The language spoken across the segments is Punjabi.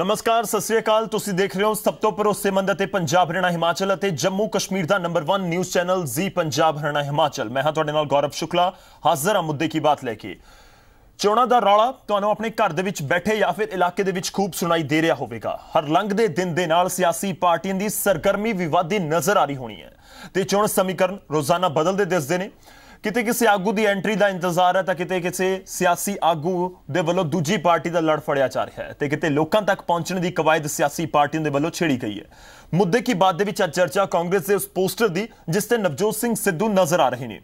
ਨਮਸਕਾਰ ਸਤਿ ਸ੍ਰੀ ਅਕਾਲ ਤੁਸੀਂ ਦੇਖ ਰਹੇ ਹੋ ਸਭ ਤੋਂ ਪਰੋਸੇਮੰਦ ਅਤੇ ਪੰਜਾਬ ਹਰਿਆਣਾ ਹਿਮਾਚਲ ਅਤੇ ਜੰਮੂ ਕਸ਼ਮੀਰ ਦਾ number 1 news channel Zee Punjab Haryana Himachal ਮੈਂ ਹਾਂ ਤੁਹਾਡੇ ਨਾਲ ਗੌਰਵ ਸ਼ੁਕਲਾ ਹਾਜ਼ਰ ਹਾਂ ਮੁੱਦੇ ਕੀ ਬਾਤ ਲੈ ਕੇ ਚੋਣਾਂ ਦਾ ਰੌਲਾ ਤੁਹਾਨੂੰ ਆਪਣੇ ਘਰ ਦੇ ਵਿੱਚ ਬੈਠੇ ਜਾਂ ਫਿਰ ਇਲਾਕੇ ਦੇ ਵਿੱਚ ਖੂਬ ਸੁਣਾਈ ਦੇ ਰਿਹਾ ਹੋਵੇਗਾ ਹਰ ਲੰਘਦੇ ਦਿਨ ਦੇ ਨਾਲ ਸਿਆਸੀ ਪਾਰਟੀਆਂ ਦੀ ਸਰਗਰਮੀ ਵਿਵਾਦੀ ਨਜ਼ਰ ਆ ਰਹੀ ਹੋਣੀ ਹੈ ਤੇ ਚੋਣ ਸਮੀਕਰਨ ਰੋਜ਼ਾਨਾ ਬਦਲਦੇ ਦਿਸਦੇ ਨੇ ਕਿਤੇ ਕਿਸੇ ਆਗੂ ਦੀ ਐਂਟਰੀ ਦਾ ਇੰਤਜ਼ਾਰ ਹੈ ਤਾਂ ਕਿਤੇ ਕਿਸੇ ਸਿਆਸੀ ਆਗੂ ਦੇ ਵੱਲੋਂ ਦੂਜੀ ਪਾਰਟੀ ਦਾ ਲੜ ਫੜਿਆ ਜਾ ਰਿਹਾ ਹੈ ਤੇ ਕਿਤੇ ਲੋਕਾਂ ਤੱਕ ਪਹੁੰਚਣ ਦੀ ਕਵਾਇਦ ਸਿਆਸੀ ਪਾਰਟੀਆਂ ਦੇ ਵੱਲੋਂ ਛੇੜੀ ਗਈ ਹੈ ਮੁੱਦੇ ਕੀ ਬਾਤ ਦੇ ਵਿੱਚ ਅੱਜ ਚਰਚਾ ਕਾਂਗਰਸ ਦੇ ਉਸ ਪੋਸਟਰ ਦੀ ਜਿਸ ਤੇ ਨਵਜੋਤ ਸਿੰਘ ਸਿੱਧੂ ਨਜ਼ਰ ਆ ਰਹੇ ਨੇ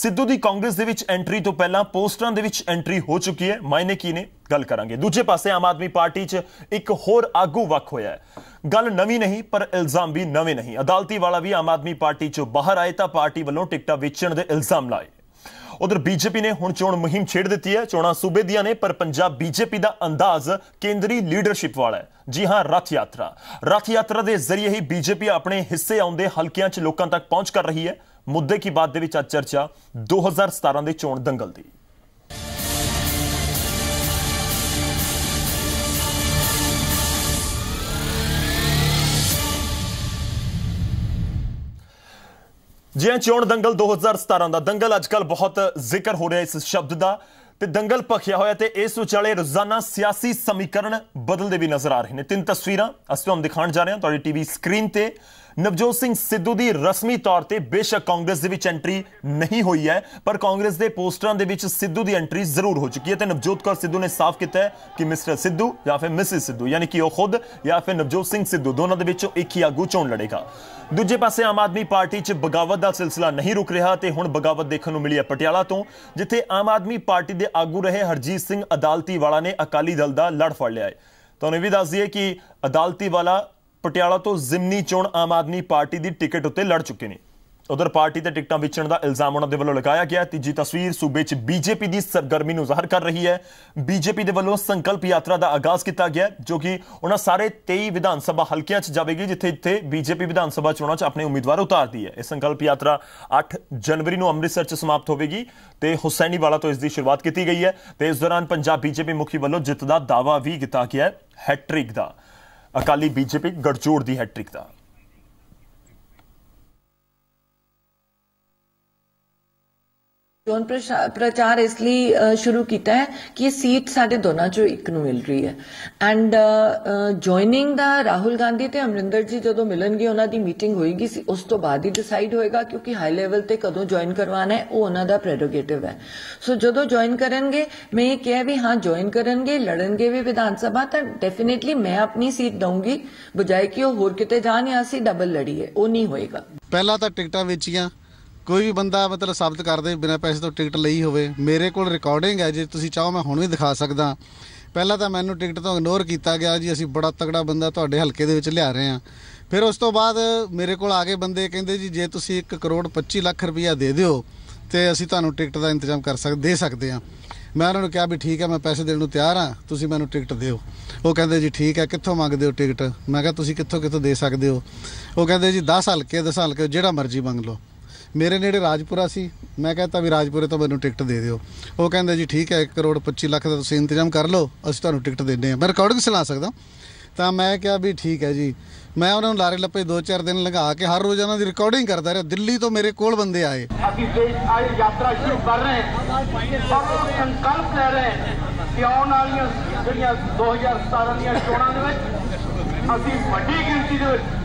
ਸਿੱਧੂ ਦੀ ਕਾਂਗਰਸ ਦੇ ਵਿੱਚ ਐਂਟਰੀ ਤੋਂ ਪਹਿਲਾਂ ਪੋਸਟਰਾਂ ਦੇ ਵਿੱਚ ਐਂਟਰੀ ਹੋ ਚੁੱਕੀ ਹੈ ਮਾਇਨੇ ਕੀ ਨੇ ਗੱਲ ਕਰਾਂਗੇ ਦੂਜੇ ਪਾਸੇ ਆਮ ਆਦਮੀ ਪਾਰਟੀ 'ਚ ਇੱਕ ਹੋਰ ਆਗੂ ਵੱਖ ਹੋਇਆ ਹੈ ਗੱਲ ਨਵੀਂ ਨਹੀਂ ਪਰ ਇਲਜ਼ਾਮ ਵੀ ਨਵੇਂ ਨਹੀਂ ਅਦਾਲਤੀ ਵਾਲਾ ਵੀ ਆਮ ਆਦਮੀ ਪਾਰਟੀ 'ਚੋਂ ਬਾਹਰ ਆਇਆ ਤਾਂ ਪਾਰਟੀ ਵੱਲੋਂ ਟਿਕਟਾਂ ਵੇਚਣ ਦੇ ਇਲਜ਼ਾਮ ਲਾਏ ਉਧਰ ਬੀਜੇਪੀ ਨੇ ਹੁਣ ਚੋਣ ਮੁਹਿੰਮ ਛੇੜ ਦਿੱਤੀ ਹੈ ਚੋਣਾਂ ਸੂਬੇ ਦੀਆਂ ਨੇ ਪਰ ਪੰਜਾਬ ਬੀਜੇਪੀ ਦਾ ਅੰਦਾਜ਼ ਕੇਂਦਰੀ ਲੀਡਰਸ਼ਿਪ ਵਾਲਾ ਹੈ ਜੀ ਹਾਂ ਰਥ ਯਾਤਰਾ ਰਥ ਯਾਤਰਾ ਦੇ ਜ਼ਰੀਏ ਹੀ ਬੀਜੇਪੀ ਆਪਣੇ ਹਿੱਸੇ ਆਉਂਦੇ ਹਲਕਿਆਂ 'ਚ ਲੋਕਾਂ ਤੱਕ ਪਹੁੰਚ ਕਰ ਰਹੀ ਹੈ ਮੁੱਦੇ ਕੀ ਬਾਤ ਦੇ ਵਿੱਚ ਅੱਜ ਚਰਚਾ 2017 ਦੇ ਚੋਣ ਦੰਗਲ ਦੀ ਜੀ ਹਾਂ ਚੋਣ ਦੰਗਲ 2017 ਦਾ ਦੰਗਲ ਅੱਜਕੱਲ ਬਹੁਤ ਜ਼ਿਕਰ ਹੋ ਰਿਹਾ ਇਸ ਸ਼ਬਦ ਦਾ ਤੇ ਦੰਗਲ ਭਖਿਆ ਹੋਇਆ ਤੇ ਇਸ ਵਿਚਾਲੇ ਰੋਜ਼ਾਨਾ ਸਿਆਸੀ ਸਮੀਕਰਨ ਬਦਲਦੇ ਵੀ ਨਜ਼ਰ ਆ ਰਹੇ ਨੇ ਤਿੰਨ ਤਸਵੀਰਾਂ ਅਸੀਂ ਤੁਹਾਨੂੰ ਦਿਖਾਉਣ ਜਾ ਰਹੇ ਹਾਂ ਤੁਹਾਡੀ ਟੀਵੀ ਸਕਰੀਨ ਤੇ ਨਵਜੋਤ ਸਿੰਘ ਸਿੱਧੂ ਦੀ ਰਸਮੀ ਤੌਰ ਤੇ ਬੇਸ਼ੱਕ ਕਾਂਗਰਸ ਦੇ ਵਿੱਚ ਐਂਟਰੀ ਨਹੀਂ ਹੋਈ ਹੈ ਪਰ ਕਾਂਗਰਸ ਦੇ ਪੋਸਟਰਾਂ ਦੇ ਵਿੱਚ ਸਿੱਧੂ ਦੀ ਐਂਟਰੀ ਜ਼ਰੂਰ ਹੋ ਚੁੱਕੀ ਹੈ ਤੇ ਨਵਜੋਤ ਕੌਰ ਸਿੱਧੂ ਨੇ ਸਾਫ਼ ਕੀਤਾ ਹੈ ਕਿ ਮਿਸਟਰ ਸਿੱਧੂ ਜਾਂ ਫਿਰ ਮਿਸਿਸ ਸਿੱਧੂ ਯਾਨੀ ਕਿ ਉਹ ਖੁਦ ਜਾਂ ਫਿਰ ਨਵਜੋਤ ਸਿੰਘ ਸਿੱਧੂ ਦੋਨਾਂ ਦੇ ਵਿੱਚੋਂ ਇੱਕ ਹੀ ਆਗੂ ਚੋਣ ਲੜੇਗਾ ਦੂਜੇ ਪਾਸੇ ਆਮ ਆਦਮੀ ਪਾਰਟੀ 'ਚ ਬਗਾਵਤ ਦਾ ਸਿਲਸਿਲਾ ਨਹੀਂ ਰੁਕ ਰਿਹਾ ਤੇ ਹੁਣ ਬਗਾਵਤ ਦੇਖਣ ਨੂੰ ਮਿਲੀ ਹੈ ਪਟਿਆਲਾ ਤੋਂ ਜਿੱਥੇ ਆਮ ਆਦਮੀ ਪਾਰਟੀ ਦੇ ਆਗੂ ਰਹੇ ਹਰਜੀਤ ਸਿੰਘ ਅਦਾਲਤੀ ਵਾਲਾ ਨੇ ਅਕਾਲੀ ਦਲ ਦਾ ਲੜ ਫੜ ਲਿਆ ਹੈ ਤੁਹਾਨੂੰ ਵੀ ਦੱਸ ਦਈਏ ਕਿ ਅਦਾਲਤੀ ਵਾਲਾ ਪਟਿਆਲਾ ਤੋਂ ਜ਼ਿਮਨੀ ਚੋਣ ਆਮ ਆਦਮੀ ਪਾਰਟੀ ਦੀ ਟਿਕਟ ਉੱਤੇ ਲੜ ਚੁੱਕੇ ਨੇ ਉਧਰ ਪਾਰਟੀ ਤੇ ਟਿਕਟਾਂ ਵਿਚਣ ਦਾ ਇਲਜ਼ਾਮ ਉਹਨਾਂ ਦੇ ਵੱਲੋਂ ਲਗਾਇਆ ਗਿਆ ਤੀਜੀ ਤਸਵੀਰ ਸੂਬੇ 'ਚ ਬੀਜੇਪੀ ਦੀ ਸਰਗਰਮੀ ਨੂੰ ਜ਼ਾਹਰ ਕਰ ਰਹੀ ਹੈ ਬੀਜੇਪੀ ਦੇ ਵੱਲੋਂ ਸੰਕਲਪ ਯਾਤਰਾ ਦਾ ਆਗਾਜ਼ ਕੀਤਾ ਗਿਆ ਜੋ ਕਿ ਉਹਨਾਂ ਸਾਰੇ 23 ਵਿਧਾਨ ਸਭਾ ਹਲਕਿਆਂ 'ਚ ਜਾਵੇਗੀ ਜਿੱਥੇ ਇੱਥੇ ਬੀਜੇਪੀ ਵਿਧਾਨ ਸਭਾ ਚੋਣਾਂ 'ਚ ਆਪਣੇ ਉਮੀਦਵਾਰ ਉਤਾਰਦੀ ਹੈ ਇਹ ਸੰਕਲਪ ਯਾਤਰਾ 8 ਜਨਵਰੀ ਨੂੰ ਅੰਮ੍ਰਿਤਸਰ 'ਚ ਸਮਾਪਤ ਹੋਵੇਗੀ ਤੇ ਹੁਸੈਨੀਵਾਲਾ ਤੋਂ ਇਸ ਦੀ ਸ਼ੁਰੂਆਤ ਕੀਤੀ ਗਈ ਹੈ ਤੇ ਇਸ ਦੌਰਾਨ ਪੰਜਾਬ ਬੀਜੇਪੀ ਮੁਖੀ ਵੱਲੋਂ ਜਿੱਤ ਦਾ ਦਾਵਾ ਵੀ ਕੀਤਾ ਗਿਆ ਹੈ ਹੈਟ੍ਰਿਕ ਦਾ ਅਕਾਲੀ ਬੀਜੇਪੀ ਗੜਜੋੜ ਦੀ ਹੈਟ੍ਰਿਕ ਦਾ ਚੋਣ ਪ੍ਰਚਾਰ ਇਸ ਲਈ ਸ਼ੁਰੂ ਕੀਤਾ ਹੈ ਕਿ ਇਹ ਸੀਟ ਸਾਡੇ ਦੋਨਾਂ ਚੋਂ ਇੱਕ ਨੂੰ ਮਿਲ ਰਹੀ ਹੈ ਐਂਡ ਜੁਆਇਨਿੰਗ ਦਾ ਰਾਹੁਲ ਗਾਂਧੀ ਤੇ ਅਮਰਿੰਦਰ ਜੀ ਜਦੋਂ ਮਿਲਣਗੇ ਉਹਨਾਂ ਦੀ ਮੀਟਿੰਗ ਹੋਏਗੀ ਉਸ ਤੋਂ ਬਾਅਦ ਹੀ ਡਿਸਾਈਡ ਹੋਏਗਾ ਕਿਉਂਕਿ ਹਾਈ ਲੈਵਲ ਤੇ ਕਦੋਂ ਜੁਆਇਨ ਕਰਵਾਣਾ ਹੈ ਉਹ ਉਹਨਾਂ ਦਾ ਪ੍ਰੈਰੋਗੇਟਿਵ ਹੈ ਸੋ ਜਦੋਂ ਜੁਆਇਨ ਕਰਨਗੇ ਮੈਂ ਇਹ ਕਿਹਾ ਵੀ ਹਾਂ ਜੁਆਇਨ ਕਰਨਗੇ ਲੜਨਗੇ ਵੀ ਵਿਧਾਨ ਸਭਾ ਤਾਂ ਡੈਫੀਨਿਟਲੀ ਮੈਂ ਆਪਣੀ ਸੀਟ ਦਊਂਗੀ ਬਜਾਏ ਕਿ ਉਹ ਹੋਰ ਕਿਤੇ ਜਾਣ ਜਾਂ ਅਸੀਂ ਡਬਲ ਲੜੀਏ ਉਹ ਨਹੀਂ ਹੋਏਗਾ ਪਹਿਲਾਂ ਤਾਂ ਟਿਕਟਾਂ ਵੇਚੀਆਂ ਕੋਈ ਵੀ ਬੰਦਾ ਮਤਲਬ ਸਾਬਤ ਕਰਦੇ ਬਿਨਾਂ ਪੈਸੇ ਤੋਂ ਟਿਕਟ ਲਈ ਹੋਵੇ ਮੇਰੇ ਕੋਲ ਰਿਕਾਰਡਿੰਗ ਹੈ ਜੇ ਤੁਸੀਂ ਚਾਹੋ ਮੈਂ ਹੁਣ ਵੀ ਦਿਖਾ ਸਕਦਾ ਪਹਿਲਾਂ ਤਾਂ ਮੈਨੂੰ ਟਿਕਟ ਤੋਂ ਇਗਨੋਰ ਕੀਤਾ ਗਿਆ ਜੀ ਅਸੀਂ ਬੜਾ ਤਗੜਾ ਬੰਦਾ ਤੁਹਾਡੇ ਹਲਕੇ ਦੇ ਵਿੱਚ ਲਿਆ ਰਹੇ ਹਾਂ ਫਿਰ ਉਸ ਤੋਂ ਬਾਅਦ ਮੇਰੇ ਕੋਲ ਆ ਕੇ ਬੰਦੇ ਕਹਿੰਦੇ ਜੀ ਜੇ ਤੁਸੀਂ 1 ਕਰੋੜ 25 ਲੱਖ ਰੁਪਇਆ ਦੇ ਦਿਓ ਤੇ ਅਸੀਂ ਤੁਹਾਨੂੰ ਟਿਕਟ ਦਾ ਇੰਤਜ਼ਾਮ ਕਰ ਸਕਦੇ ਦੇ ਸਕਦੇ ਹਾਂ ਮੈਂ ਉਹਨਾਂ ਨੂੰ ਕਿਹਾ ਵੀ ਠੀਕ ਹੈ ਮੈਂ ਪੈਸੇ ਦੇਣ ਨੂੰ ਤਿਆਰ ਹਾਂ ਤੁਸੀਂ ਮੈਨੂੰ ਟਿਕਟ ਦਿਓ ਉਹ ਕਹਿੰਦੇ ਜੀ ਠੀਕ ਹੈ ਕਿੱਥੋਂ ਮੰਗਦੇ ਹੋ ਟਿਕਟ ਮੈਂ ਕਿਹਾ ਤੁਸੀਂ ਕਿੱਥੋਂ ਕਿੱਥੋਂ ਦੇ ਸਕਦੇ ਹੋ ਉਹ ਕਹਿੰਦੇ ਜੀ 10 ਹਲਕੇ 10 ਹਲਕੇ ਜਿਹੜਾ ਮਰਜ਼ੀ ਮੰਗ ਲਓ ਮੇਰੇ ਨੇੜੇ ਰਾਜਪੁਰਾ ਸੀ ਮੈਂ ਕਹਤਾ ਵੀ ਰਾਜਪੁਰੇ ਤੋਂ ਮੈਨੂੰ ਟਿਕਟ ਦੇ ਦਿਓ ਉਹ ਕਹਿੰਦੇ ਜੀ ਠੀਕ ਹੈ 1 ਕਰੋੜ 25 ਲੱਖ ਦਾ ਤੁਸੀਂ ਇੰਤਜ਼ਾਮ ਕਰ ਲਓ ਅਸੀਂ ਤੁਹਾਨੂੰ ਟਿਕਟ ਦਿੰਦੇ ਹਾਂ ਮੈਂ ਰਿਕਾਰਡਿੰਗ ਸੁਣਾ ਸਕਦਾ ਤਾਂ ਮੈਂ ਕਿਹਾ ਵੀ ਠੀਕ ਹੈ ਜੀ ਮੈਂ ਉਹਨਾਂ ਨੂੰ ਲਾਰੇ ਲੱਪੇ 2-4 ਦਿਨ ਲਗਾ ਕੇ ਹਰ ਰੋਜ਼ ਉਹਨਾਂ ਦੀ ਰਿਕਾਰਡਿੰਗ ਕਰਦਾ ਰਿਹਾ ਦਿੱਲੀ ਤੋਂ ਮੇਰੇ ਕੋਲ ਬੰਦੇ ਆਏ ਅਸੀਂ ਦੇਸ਼ ਆਈ ਯਾਤਰਾ ਸ਼ੁਰੂ ਕਰ ਰਹੇ ਹਾਂ ਸਭ ਸੰਕਲਪ ਲੈ ਰਹੇ ਹਾਂ ਕਿ ਆਉਣ ਵਾਲੀਆਂ ਜਿਹੜੀਆਂ 2017 ਦੀਆਂ ਚੋਣਾਂ ਦੇ ਵਿੱਚ ਅਸੀਂ ਵੱਡੀ ਗਿਣਤੀ ਦੇ ਵਿੱਚ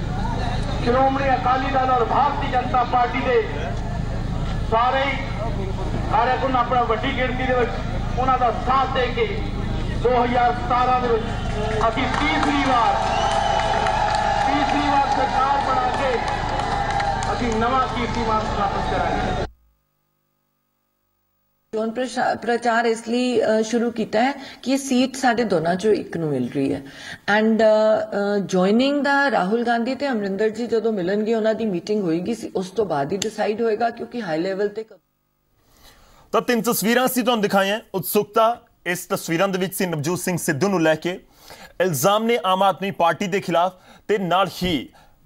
ਸ਼੍ਰੋਮਣੀ ਅਕਾਲੀ ਦਲ ਔਰ ਭਾਰਤੀ ਜਨਤਾ ਪਾਰਟੀ ਦੇ ਸਾਰੇ ਕਾਰਕੁਨ ਆਪਣਾ ਵੱਡੀ ਗਿਣਤੀ ਦੇ ਵਿੱਚ ਉਹਨਾਂ ਦਾ ਸਾਥ ਦੇ ਕੇ 2017 ਦੇ ਵਿੱਚ ਅਸੀਂ ਤੀਸਰੀ ਵਾਰ ਤੀਸਰੀ ਵਾਰ ਸਰਕਾਰ ਬਣਾ ਕੇ ਅਸੀਂ ਨਵਾਂ ਕੀਰਤੀਮਾਨ ਸਥਾਪਿਤ ਕਰਾਂਗੇ ਚੋਣ ਪ੍ਰਚਾਰ ਇਸ ਲਈ ਸ਼ੁਰੂ ਕੀਤਾ ਹੈ ਕਿ ਇਹ ਸੀਟ ਸਾਡੇ ਦੋਨਾਂ ਚੋਂ ਇੱਕ ਨੂੰ ਮਿਲ ਰਹੀ ਹੈ ਐਂਡ ਜੁਆਇਨਿੰਗ ਦਾ ਰਾਹੁਲ ਗਾਂਧੀ ਤੇ ਅਮਰਿੰਦਰ ਜੀ ਜਦੋਂ ਮਿਲਣਗੇ ਉਹਨਾਂ ਦੀ ਮੀਟਿੰਗ ਹੋਏਗੀ ਉਸ ਤੋਂ ਬਾਅਦ ਹੀ ਡਿਸਾਈਡ ਹੋਏਗਾ ਕਿਉਂਕਿ ਹਾਈ ਲੈਵਲ ਤੇ ਤਾਂ ਤਿੰਨ ਤਸਵੀਰਾਂ ਸੀ ਤੁਹਾਨੂੰ ਦਿਖਾਈਆਂ ਉਤਸੁਕਤਾ ਇਸ ਤਸਵੀਰਾਂ ਦੇ ਵਿੱਚ ਸੀ ਨਵਜੋਤ ਸਿੰਘ ਸਿੱਧੂ ਨੂੰ ਲੈ ਕੇ ਇਲਜ਼ਾਮ ਨੇ ਆਮ ਆਦਮੀ ਪਾਰਟੀ ਦੇ ਖਿਲਾਫ ਤੇ ਨਾਲ ਹੀ